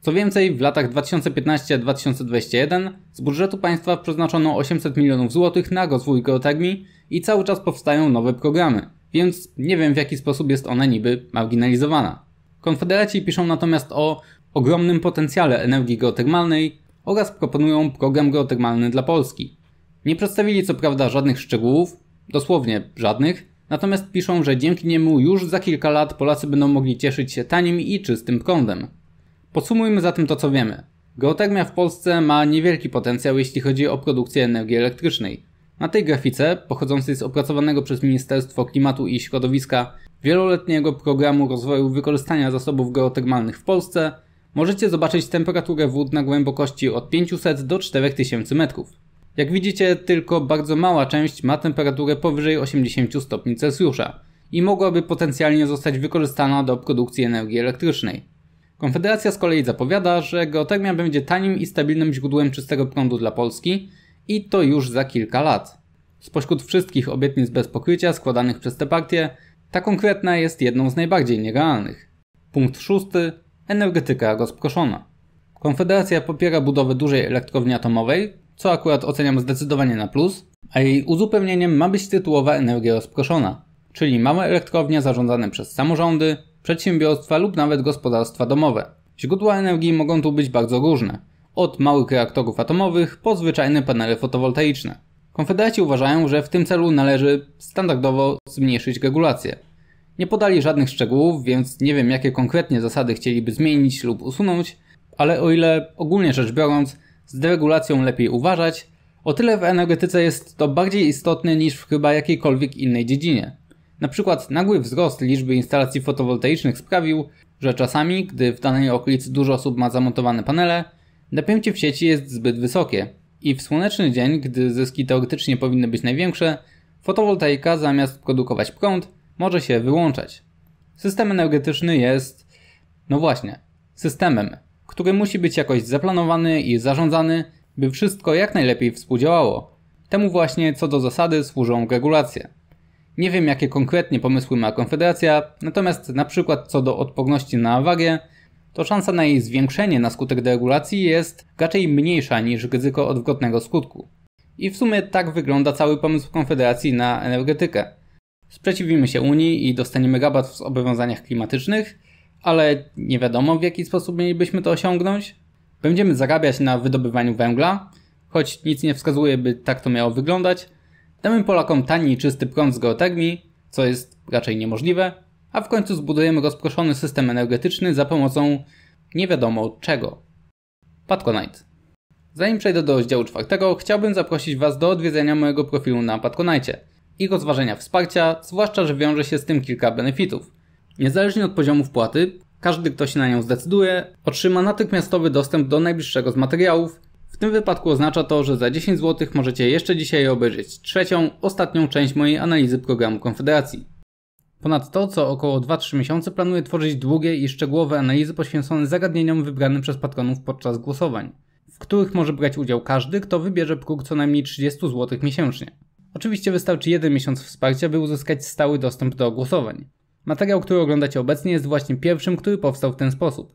Co więcej, w latach 2015-2021 z budżetu państwa przeznaczono 800 milionów złotych na rozwój geotermii i cały czas powstają nowe programy, więc nie wiem w jaki sposób jest ona niby marginalizowana. Konfederaci piszą natomiast o ogromnym potencjale energii geotermalnej oraz proponują program geotermalny dla Polski. Nie przedstawili co prawda żadnych szczegółów, dosłownie żadnych, natomiast piszą, że dzięki niemu już za kilka lat Polacy będą mogli cieszyć się tanim i czystym prądem. Podsumujmy zatem to co wiemy. Geotermia w Polsce ma niewielki potencjał jeśli chodzi o produkcję energii elektrycznej. Na tej grafice, pochodzącej z opracowanego przez Ministerstwo Klimatu i Środowiska wieloletniego programu rozwoju wykorzystania zasobów geotermalnych w Polsce, możecie zobaczyć temperaturę wód na głębokości od 500 do 4000 metrów. Jak widzicie, tylko bardzo mała część ma temperaturę powyżej 80 stopni Celsjusza i mogłaby potencjalnie zostać wykorzystana do produkcji energii elektrycznej. Konfederacja z kolei zapowiada, że geotermia będzie tanim i stabilnym źródłem czystego prądu dla Polski, i to już za kilka lat. Spośród wszystkich obietnic bez pokrycia składanych przez tę partię, ta konkretna jest jedną z najbardziej nierealnych. Punkt szósty. Energetyka rozproszona. Konfederacja popiera budowę dużej elektrowni atomowej, co akurat oceniam zdecydowanie na plus, a jej uzupełnieniem ma być tytułowa energia rozproszona, czyli małe elektrownie zarządzane przez samorządy, przedsiębiorstwa lub nawet gospodarstwa domowe. Źródła energii mogą tu być bardzo różne, od małych reaktorów atomowych po zwyczajne panele fotowoltaiczne. Konfederaci uważają, że w tym celu należy standardowo zmniejszyć regulację. Nie podali żadnych szczegółów, więc nie wiem jakie konkretnie zasady chcieliby zmienić lub usunąć, ale o ile ogólnie rzecz biorąc z deregulacją lepiej uważać, o tyle w energetyce jest to bardziej istotne niż w chyba jakiejkolwiek innej dziedzinie. Na przykład nagły wzrost liczby instalacji fotowoltaicznych sprawił, że czasami, gdy w danej okolicy dużo osób ma zamontowane panele, Napięcie w sieci jest zbyt wysokie i w słoneczny dzień, gdy zyski teoretycznie powinny być największe, fotowoltaika zamiast produkować prąd może się wyłączać. System energetyczny jest, no właśnie, systemem, który musi być jakoś zaplanowany i zarządzany, by wszystko jak najlepiej współdziałało. Temu właśnie co do zasady służą regulacje. Nie wiem jakie konkretnie pomysły ma Konfederacja, natomiast na przykład co do odporności na awarie, to szansa na jej zwiększenie na skutek deregulacji jest raczej mniejsza niż ryzyko odwrotnego skutku. I w sumie tak wygląda cały pomysł Konfederacji na energetykę. Sprzeciwimy się Unii i dostaniemy rabat w zobowiązaniach klimatycznych, ale nie wiadomo w jaki sposób mielibyśmy to osiągnąć. Będziemy zarabiać na wydobywaniu węgla, choć nic nie wskazuje, by tak to miało wyglądać. Damy Polakom tani i czysty prąd z geotermii, co jest raczej niemożliwe, a w końcu zbudujemy rozproszony system energetyczny za pomocą nie wiadomo czego. Patronite. Zanim przejdę do rozdziału czwartego, chciałbym zaprosić Was do odwiedzenia mojego profilu na Patronite i rozważenia wsparcia, zwłaszcza, że wiąże się z tym kilka benefitów. Niezależnie od poziomu wpłaty, każdy, kto się na nią zdecyduje, otrzyma natychmiastowy dostęp do najbliższego z materiałów. W tym wypadku oznacza to, że za 10 zł możecie jeszcze dzisiaj obejrzeć trzecią, ostatnią część mojej analizy programu Konfederacji. Ponadto co około 2-3 miesiące planuje tworzyć długie i szczegółowe analizy poświęcone zagadnieniom wybranym przez patronów podczas głosowań, w których może brać udział każdy, kto wybierze próg co najmniej 30 zł miesięcznie. Oczywiście wystarczy jeden miesiąc wsparcia, by uzyskać stały dostęp do głosowań. Materiał, który oglądacie obecnie jest właśnie pierwszym, który powstał w ten sposób.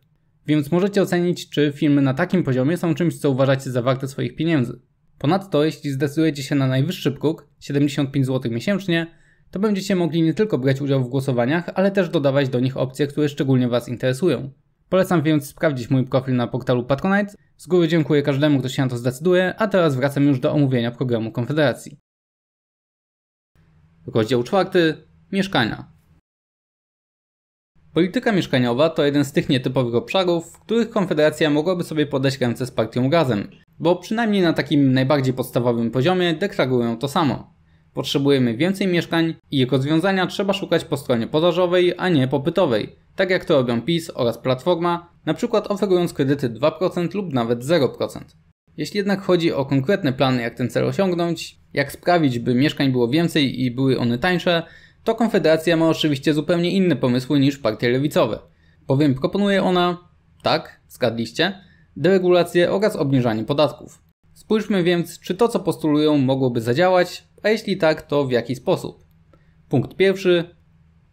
Więc możecie ocenić, czy filmy na takim poziomie są czymś, co uważacie za warte swoich pieniędzy. Ponadto, jeśli zdecydujecie się na najwyższy próg, 75 zł miesięcznie, to będziecie mogli nie tylko brać udział w głosowaniach, ale też dodawać do nich opcje, które szczególnie Was interesują. Polecam więc sprawdzić mój profil na portalu Patronite. Z góry dziękuję każdemu, kto się na to zdecyduje, a teraz wracam już do omówienia programu Konfederacji. Rozdział czwarty. Mieszkania. Polityka mieszkaniowa to jeden z tych nietypowych obszarów, w których Konfederacja mogłaby sobie podać ręce z partią Gazem, bo przynajmniej na takim najbardziej podstawowym poziomie deklarują to samo. Potrzebujemy więcej mieszkań i jego związania trzeba szukać po stronie podażowej, a nie popytowej, tak jak to robią PiS oraz Platforma, np. oferując kredyty 2% lub nawet 0%. Jeśli jednak chodzi o konkretne plany, jak ten cel osiągnąć, jak sprawić, by mieszkań było więcej i były one tańsze, to Konfederacja ma oczywiście zupełnie inne pomysły niż partie lewicowe. Bowiem proponuje ona, tak, zgadliście, deregulację oraz obniżanie podatków. Spójrzmy więc, czy to co postulują mogłoby zadziałać, a jeśli tak, to w jaki sposób. Punkt pierwszy.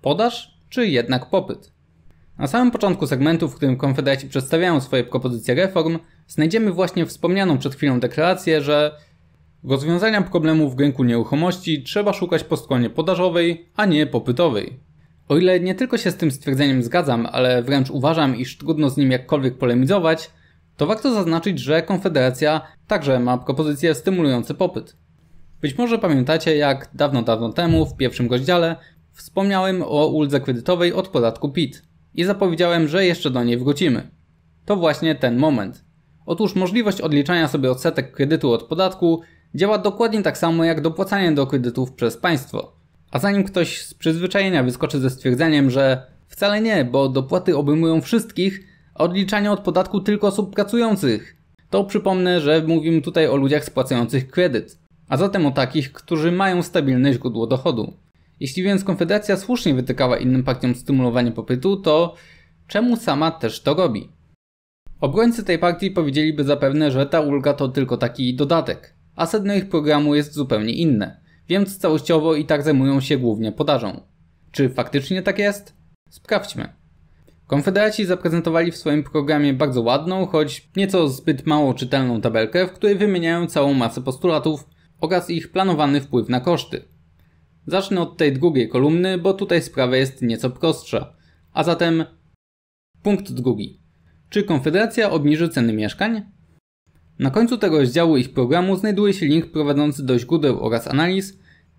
Podaż czy jednak popyt? Na samym początku segmentu, w którym konfederaci przedstawiają swoje propozycje reform, znajdziemy właśnie wspomnianą przed chwilą deklarację, że rozwiązania problemów w rynku nieruchomości trzeba szukać po stronie podażowej, a nie popytowej. O ile nie tylko się z tym stwierdzeniem zgadzam, ale wręcz uważam, iż trudno z nim jakkolwiek polemizować, to warto zaznaczyć, że Konfederacja także ma propozycję stymulujące popyt. Być może pamiętacie, jak dawno, dawno temu w pierwszym rozdziale wspomniałem o uldze kredytowej od podatku PIT i zapowiedziałem, że jeszcze do niej wrócimy. To właśnie ten moment. Otóż możliwość odliczania sobie odsetek kredytu od podatku działa dokładnie tak samo jak dopłacanie do kredytów przez państwo. A zanim ktoś z przyzwyczajenia wyskoczy ze stwierdzeniem, że wcale nie, bo dopłaty obejmują wszystkich, odliczania od podatku tylko osób pracujących. To przypomnę, że mówimy tutaj o ludziach spłacających kredyt, a zatem o takich, którzy mają stabilne źródło dochodu. Jeśli więc Konfederacja słusznie wytykała innym partiom stymulowanie popytu, to czemu sama też to robi? Obrońcy tej partii powiedzieliby zapewne, że ta ulga to tylko taki dodatek, a sedno ich programu jest zupełnie inne, więc całościowo i tak zajmują się głównie podażą. Czy faktycznie tak jest? Sprawdźmy. Konfederaci zaprezentowali w swoim programie bardzo ładną, choć nieco zbyt mało czytelną tabelkę, w której wymieniają całą masę postulatów oraz ich planowany wpływ na koszty. Zacznę od tej drugiej kolumny, bo tutaj sprawa jest nieco prostsza. A zatem punkt drugi. Czy Konfederacja obniży ceny mieszkań? Na końcu tego rozdziału ich programu znajduje się link prowadzący do źródeł oraz analiz,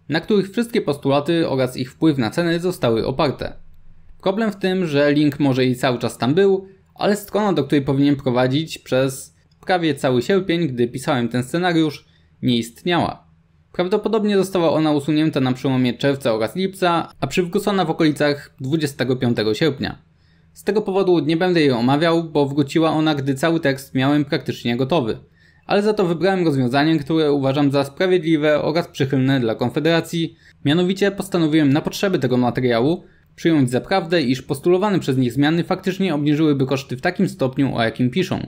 na których wszystkie postulaty oraz ich wpływ na ceny zostały oparte. Problem w tym, że link może i cały czas tam był, ale strona, do której powinien prowadzić przez prawie cały sierpień, gdy pisałem ten scenariusz, nie istniała. Prawdopodobnie została ona usunięta na przełomie czerwca oraz lipca, a przywrócona w okolicach 25 sierpnia. Z tego powodu nie będę jej omawiał, bo wróciła ona, gdy cały tekst miałem praktycznie gotowy. Ale za to wybrałem rozwiązanie, które uważam za sprawiedliwe oraz przychylne dla Konfederacji. Mianowicie postanowiłem na potrzeby tego materiału przyjąć za prawdę, iż postulowane przez nich zmiany faktycznie obniżyłyby koszty w takim stopniu, o jakim piszą.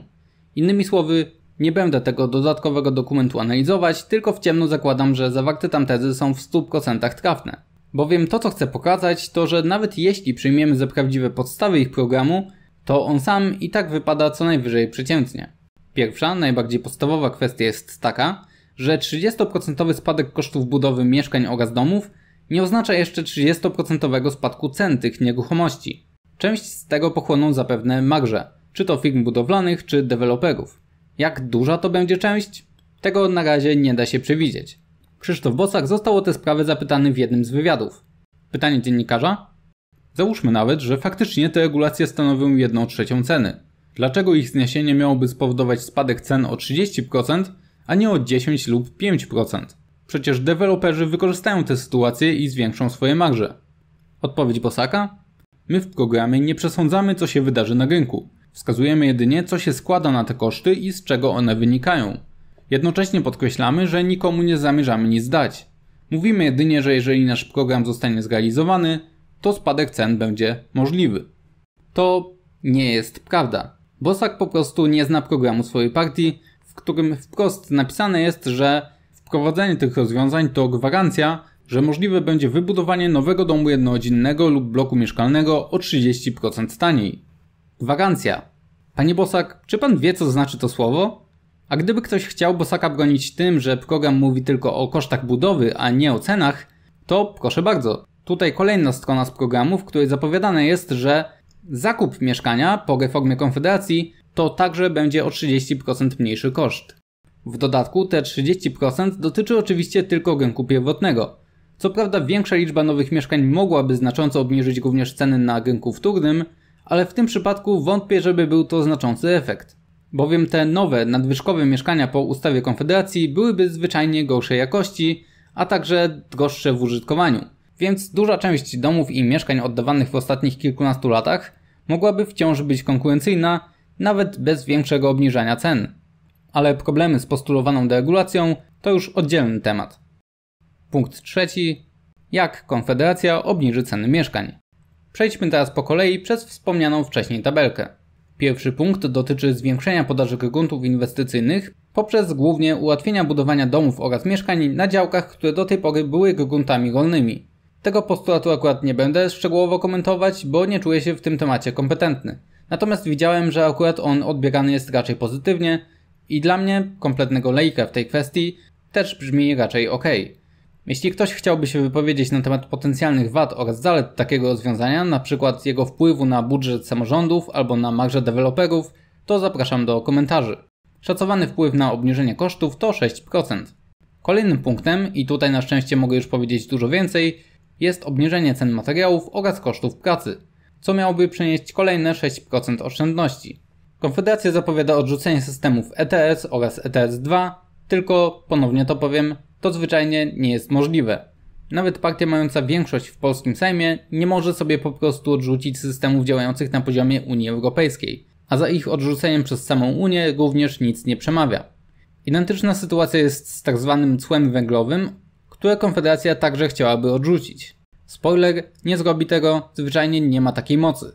Innymi słowy, nie będę tego dodatkowego dokumentu analizować, tylko w ciemno zakładam, że zawarte tam tezy są w 100% trafne. Bowiem to, co chcę pokazać, to że nawet jeśli przyjmiemy za prawdziwe podstawy ich programu, to on sam i tak wypada co najwyżej przeciętnie. Pierwsza, najbardziej podstawowa kwestia jest taka, że 30% spadek kosztów budowy mieszkań oraz domów nie oznacza jeszcze 30% spadku cen tych nieruchomości. Część z tego pochłoną zapewne magrze, czy to firm budowlanych, czy deweloperów. Jak duża to będzie część? Tego na razie nie da się przewidzieć. Krzysztof Bosak został o tę sprawę zapytany w jednym z wywiadów. Pytanie dziennikarza? Załóżmy nawet, że faktycznie te regulacje stanowią 1 trzecią ceny. Dlaczego ich zniesienie miałoby spowodować spadek cen o 30%, a nie o 10 lub 5%? Przecież deweloperzy wykorzystają tę sytuację i zwiększą swoje marże. Odpowiedź Bosaka? My w programie nie przesądzamy, co się wydarzy na rynku. Wskazujemy jedynie, co się składa na te koszty i z czego one wynikają. Jednocześnie podkreślamy, że nikomu nie zamierzamy nic dać. Mówimy jedynie, że jeżeli nasz program zostanie zrealizowany, to spadek cen będzie możliwy. To nie jest prawda. Bosak po prostu nie zna programu swojej partii, w którym wprost napisane jest, że Wprowadzenie tych rozwiązań to gwarancja, że możliwe będzie wybudowanie nowego domu jednorodzinnego lub bloku mieszkalnego o 30% taniej. Gwarancja. Panie Bosak, czy pan wie, co znaczy to słowo? A gdyby ktoś chciał Bosaka bronić tym, że program mówi tylko o kosztach budowy, a nie o cenach, to proszę bardzo. Tutaj kolejna strona z programu, w której zapowiadane jest, że zakup mieszkania po reformie Konfederacji to także będzie o 30% mniejszy koszt. W dodatku te 30% dotyczy oczywiście tylko rynku pierwotnego. Co prawda większa liczba nowych mieszkań mogłaby znacząco obniżyć również ceny na rynku wtórnym, ale w tym przypadku wątpię, żeby był to znaczący efekt. Bowiem te nowe, nadwyżkowe mieszkania po ustawie Konfederacji byłyby zwyczajnie gorszej jakości, a także droższe w użytkowaniu. Więc duża część domów i mieszkań oddawanych w ostatnich kilkunastu latach mogłaby wciąż być konkurencyjna, nawet bez większego obniżania cen ale problemy z postulowaną deregulacją to już oddzielny temat. Punkt trzeci. Jak Konfederacja obniży ceny mieszkań? Przejdźmy teraz po kolei przez wspomnianą wcześniej tabelkę. Pierwszy punkt dotyczy zwiększenia podaży gruntów inwestycyjnych poprzez głównie ułatwienia budowania domów oraz mieszkań na działkach, które do tej pory były gruntami rolnymi. Tego postulatu akurat nie będę szczegółowo komentować, bo nie czuję się w tym temacie kompetentny. Natomiast widziałem, że akurat on odbierany jest raczej pozytywnie, i dla mnie, kompletnego lejka w tej kwestii, też brzmi raczej ok. Jeśli ktoś chciałby się wypowiedzieć na temat potencjalnych wad oraz zalet takiego rozwiązania, np. jego wpływu na budżet samorządów albo na marże deweloperów, to zapraszam do komentarzy. Szacowany wpływ na obniżenie kosztów to 6%. Kolejnym punktem, i tutaj na szczęście mogę już powiedzieć dużo więcej, jest obniżenie cen materiałów oraz kosztów pracy, co miałoby przynieść kolejne 6% oszczędności. Konfederacja zapowiada odrzucenie systemów ETS oraz ETS-2, tylko ponownie to powiem, to zwyczajnie nie jest możliwe. Nawet partia mająca większość w polskim Sejmie nie może sobie po prostu odrzucić systemów działających na poziomie Unii Europejskiej, a za ich odrzuceniem przez samą Unię również nic nie przemawia. Identyczna sytuacja jest z tzw. Tak cłem węglowym, które Konfederacja także chciałaby odrzucić. Spoiler, nie zrobi tego, zwyczajnie nie ma takiej mocy.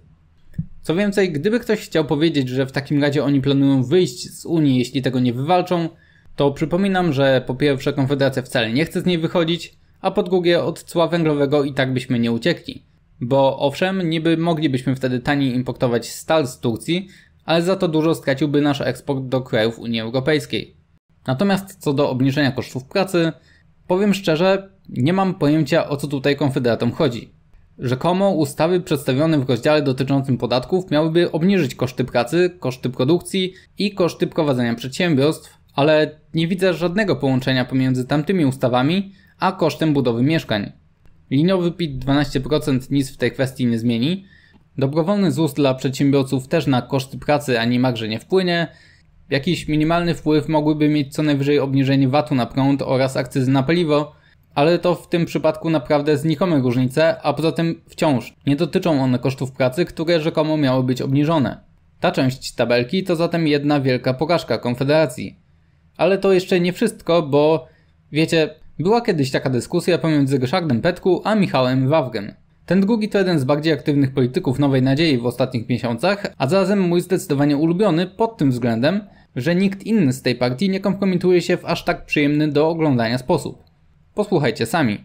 Co więcej, gdyby ktoś chciał powiedzieć, że w takim razie oni planują wyjść z Unii, jeśli tego nie wywalczą, to przypominam, że po pierwsze Konfederacja wcale nie chce z niej wychodzić, a po drugie od cła węglowego i tak byśmy nie uciekli. Bo owszem, niby moglibyśmy wtedy taniej importować stal z Turcji, ale za to dużo straciłby nasz eksport do krajów Unii Europejskiej. Natomiast co do obniżenia kosztów pracy, powiem szczerze, nie mam pojęcia o co tutaj Konfederatom chodzi. Rzekomo ustawy przedstawione w rozdziale dotyczącym podatków miałyby obniżyć koszty pracy, koszty produkcji i koszty prowadzenia przedsiębiorstw, ale nie widzę żadnego połączenia pomiędzy tamtymi ustawami a kosztem budowy mieszkań. Liniowy PIT 12% nic w tej kwestii nie zmieni. Dobrowolny ZUS dla przedsiębiorców też na koszty pracy ani magrze nie wpłynie. Jakiś minimalny wpływ mogłyby mieć co najwyżej obniżenie VAT-u na prąd oraz akcyzy na paliwo, ale to w tym przypadku naprawdę znikome różnice, a poza tym wciąż nie dotyczą one kosztów pracy, które rzekomo miały być obniżone. Ta część tabelki to zatem jedna wielka porażka Konfederacji. Ale to jeszcze nie wszystko, bo wiecie, była kiedyś taka dyskusja pomiędzy Ryszardem Petku a Michałem Wawgen. Ten drugi to jeden z bardziej aktywnych polityków Nowej Nadziei w ostatnich miesiącach, a zarazem mój zdecydowanie ulubiony pod tym względem, że nikt inny z tej partii nie kompromituje się w aż tak przyjemny do oglądania sposób. Posłuchajcie sami.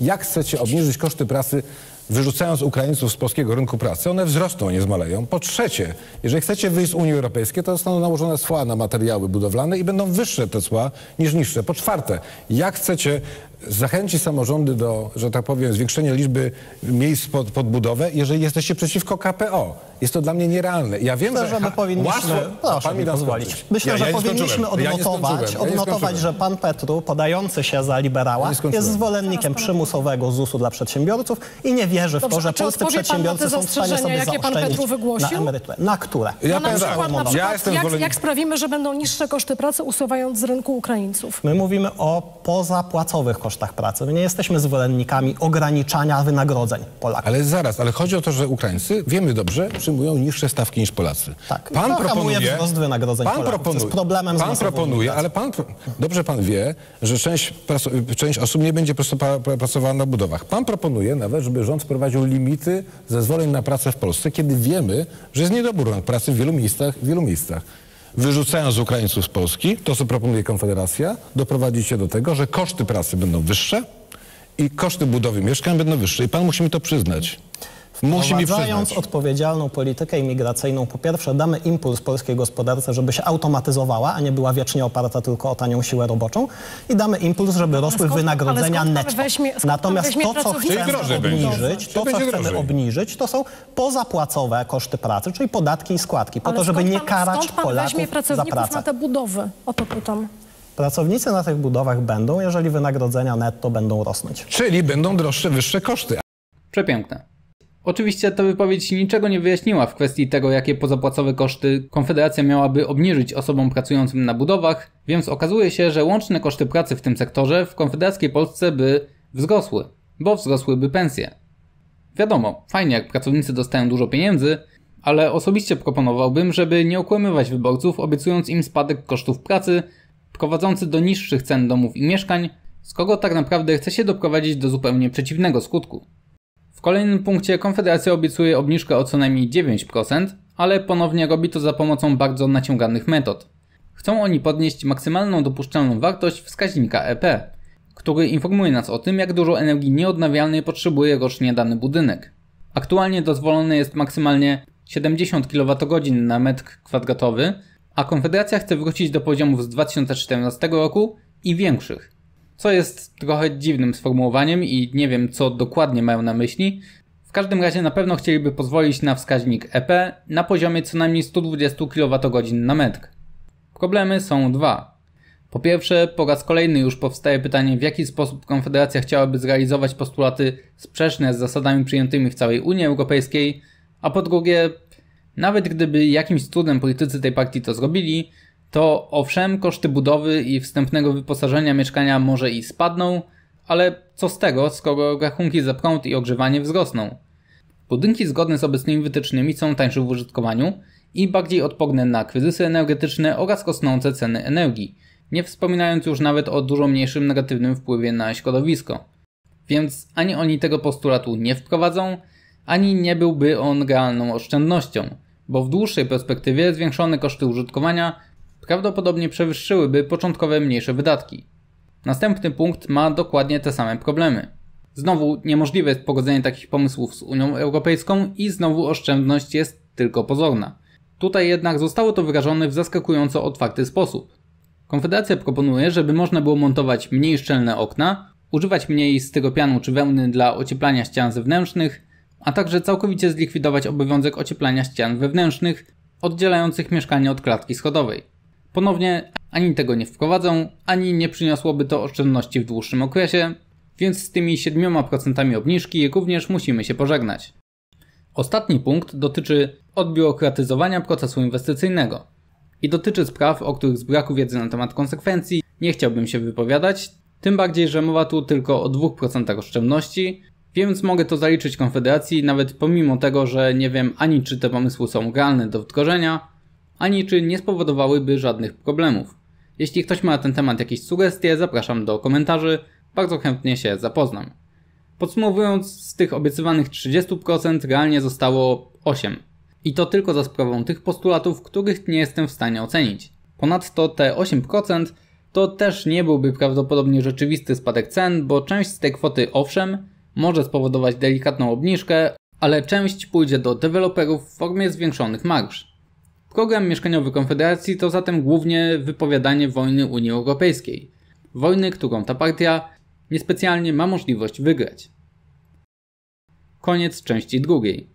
Jak chcecie obniżyć koszty pracy, wyrzucając Ukraińców z polskiego rynku pracy? One wzrosną, nie zmaleją. Po trzecie, jeżeli chcecie wyjść z Unii Europejskiej, to zostaną nałożone cła na materiały budowlane i będą wyższe te cła niż niższe. Po czwarte, jak chcecie zachęcić samorządy do, że tak powiem, zwiększenia liczby miejsc pod, pod budowę, jeżeli jesteście przeciwko KPO? Jest to dla mnie nierealne. Ja wiem, Myślę, że, że powinniśmy... Łatwo, proszę mi pozwolić. Myślę, ja, ja że powinniśmy odnotować, ja odnotować że pan Petru, podający się za liberała, jest zwolennikiem przymusowego ZUS-u dla przedsiębiorców i nie wierzy w Dobrze, to, że polscy przedsiębiorcy są w stanie sobie jakie pan Petru wygłosił? na emeryturę. Na które? Ja no na przykład, tak. na przykład jak, jak sprawimy, że będą niższe koszty pracy, usuwając z rynku Ukraińców? My mówimy o pozapłacowych kosztach pracy. My nie jesteśmy zwolennikami ograniczania wynagrodzeń Polaków. Ale zaraz, ale chodzi o to, że Ukraińcy, wiemy dobrze, przy otrzymują niższe stawki niż Polacy. Tak. Pan no, proponuje wzrost wynagrodzeń pan proponuje, problemem Pan proponuje, ale pan dobrze pan wie, że część, część osób nie będzie pracowała na budowach. Pan proponuje nawet, żeby rząd wprowadził limity zezwoleń na pracę w Polsce, kiedy wiemy, że jest niedobór rąk pracy w wielu miejscach, w wielu miejscach wyrzucając Ukraińców z Polski, to co proponuje Konfederacja, doprowadzi się do tego, że koszty pracy będą wyższe i koszty budowy mieszkań będą wyższe. I pan musi mi to przyznać. Musi odpowiedzialną politykę imigracyjną, po pierwsze damy impuls polskiej gospodarce, żeby się automatyzowała, a nie była wiecznie oparta tylko o tanią siłę roboczą i damy impuls, żeby rosły skąd, wynagrodzenia netto. Weźmie, Natomiast to, co chcemy obniżyć, to, co chcemy obniżyć, to są pozapłacowe koszty pracy, czyli podatki i składki, po ale to, żeby nie karać skąd pan Polaków weźmie pracowników za pracę. na te budowy? O to pytam. Pracownicy na tych budowach będą, jeżeli wynagrodzenia netto będą rosnąć. Czyli będą droższe, wyższe koszty. Przepiękne. Oczywiście ta wypowiedź niczego nie wyjaśniła w kwestii tego, jakie pozapłacowe koszty Konfederacja miałaby obniżyć osobom pracującym na budowach, więc okazuje się, że łączne koszty pracy w tym sektorze w konfederackiej Polsce by wzrosły, bo wzrosłyby pensje. Wiadomo, fajnie jak pracownicy dostają dużo pieniędzy, ale osobiście proponowałbym, żeby nie okłamywać wyborców, obiecując im spadek kosztów pracy, prowadzący do niższych cen domów i mieszkań, skoro tak naprawdę chce się doprowadzić do zupełnie przeciwnego skutku kolejnym punkcie Konfederacja obiecuje obniżkę o co najmniej 9%, ale ponownie robi to za pomocą bardzo naciąganych metod. Chcą oni podnieść maksymalną dopuszczalną wartość wskaźnika EP, który informuje nas o tym, jak dużo energii nieodnawialnej potrzebuje rocznie dany budynek. Aktualnie dozwolone jest maksymalnie 70 kWh na metr kwadratowy, a Konfederacja chce wrócić do poziomów z 2014 roku i większych co jest trochę dziwnym sformułowaniem i nie wiem, co dokładnie mają na myśli. W każdym razie na pewno chcieliby pozwolić na wskaźnik EP na poziomie co najmniej 120 kWh na metr. Problemy są dwa. Po pierwsze, po raz kolejny już powstaje pytanie, w jaki sposób Konfederacja chciałaby zrealizować postulaty sprzeczne z zasadami przyjętymi w całej Unii Europejskiej, a po drugie, nawet gdyby jakimś cudem politycy tej partii to zrobili, to owszem, koszty budowy i wstępnego wyposażenia mieszkania może i spadną, ale co z tego, skoro rachunki za prąd i ogrzewanie wzrosną? Budynki zgodne z obecnymi wytycznymi są tańsze w użytkowaniu i bardziej odporne na kryzysy energetyczne oraz rosnące ceny energii, nie wspominając już nawet o dużo mniejszym negatywnym wpływie na środowisko. Więc ani oni tego postulatu nie wprowadzą, ani nie byłby on realną oszczędnością, bo w dłuższej perspektywie zwiększone koszty użytkowania prawdopodobnie przewyższyłyby początkowe mniejsze wydatki. Następny punkt ma dokładnie te same problemy. Znowu niemożliwe jest pogodzenie takich pomysłów z Unią Europejską i znowu oszczędność jest tylko pozorna. Tutaj jednak zostało to wyrażone w zaskakująco otwarty sposób. Konfederacja proponuje, żeby można było montować mniej szczelne okna, używać mniej styropianu czy wełny dla ocieplania ścian zewnętrznych, a także całkowicie zlikwidować obowiązek ocieplania ścian wewnętrznych, oddzielających mieszkanie od klatki schodowej. Ponownie ani tego nie wprowadzą, ani nie przyniosłoby to oszczędności w dłuższym okresie, więc z tymi 7% obniżki również musimy się pożegnać. Ostatni punkt dotyczy odbiurokratyzowania procesu inwestycyjnego i dotyczy spraw, o których z braku wiedzy na temat konsekwencji nie chciałbym się wypowiadać, tym bardziej, że mowa tu tylko o 2% oszczędności, więc mogę to zaliczyć Konfederacji nawet pomimo tego, że nie wiem ani czy te pomysły są realne do wdrożenia, ani czy nie spowodowałyby żadnych problemów. Jeśli ktoś ma na ten temat jakieś sugestie, zapraszam do komentarzy, bardzo chętnie się zapoznam. Podsumowując, z tych obiecywanych 30% realnie zostało 8. I to tylko za sprawą tych postulatów, których nie jestem w stanie ocenić. Ponadto te 8% to też nie byłby prawdopodobnie rzeczywisty spadek cen, bo część z tej kwoty owszem może spowodować delikatną obniżkę, ale część pójdzie do deweloperów w formie zwiększonych marsz. Program mieszkaniowy Konfederacji to zatem głównie wypowiadanie wojny Unii Europejskiej. Wojny, którą ta partia niespecjalnie ma możliwość wygrać. Koniec części drugiej.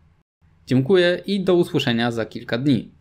Dziękuję i do usłyszenia za kilka dni.